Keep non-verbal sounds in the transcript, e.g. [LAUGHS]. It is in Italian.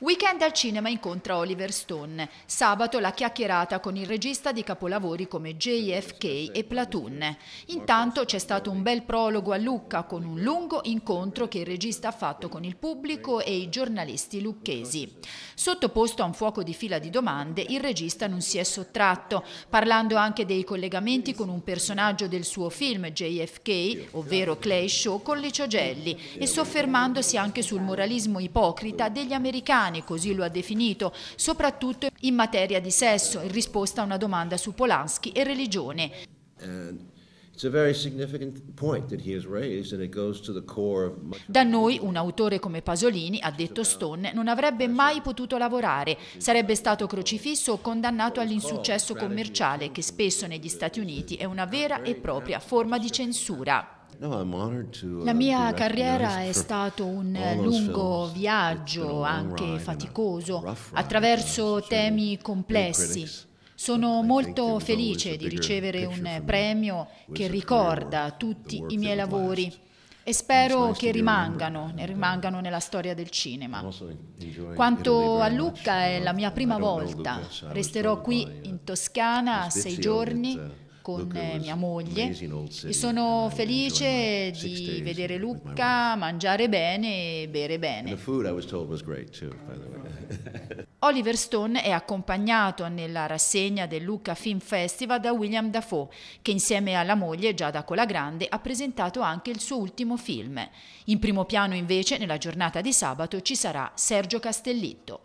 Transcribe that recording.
Weekend al cinema incontra Oliver Stone. Sabato la chiacchierata con il regista di capolavori come JFK e Platoon. Intanto c'è stato un bel prologo a Lucca con un lungo incontro che il regista ha fatto con il pubblico e i giornalisti lucchesi. Sottoposto a un fuoco di fila di domande, il regista non si è sottratto, parlando anche dei collegamenti con un personaggio del suo film JFK, ovvero Clay Show, con Licio Gelli, e soffermandosi anche sul moralismo ipocrita degli americani italiani, così lo ha definito, soprattutto in materia di sesso, in risposta a una domanda su Polanski e religione. da noi un autore come Pasolini, ha detto Stone, non avrebbe mai potuto lavorare, sarebbe stato crocifisso o condannato all'insuccesso commerciale che spesso negli Stati Uniti è una vera e propria forma di censura. La uh, mia carriera è stato un lungo viaggio, anche faticoso, attraverso temi complessi. Sono molto felice di ricevere un premio che ricorda tutti i miei lavori e spero che rimangano, rimangano nella storia del cinema. Quanto a Lucca è la mia prima volta, resterò qui uh, in Toscana sei giorni uh, con eh, mia moglie e sono felice di vedere Luca mangiare bene e bere bene. [LAUGHS] Oliver Stone è accompagnato nella rassegna del Luca Film Festival da William Dafoe, che insieme alla moglie Giada Colagrande ha presentato anche il suo ultimo film. In primo piano invece nella giornata di sabato ci sarà Sergio Castellitto.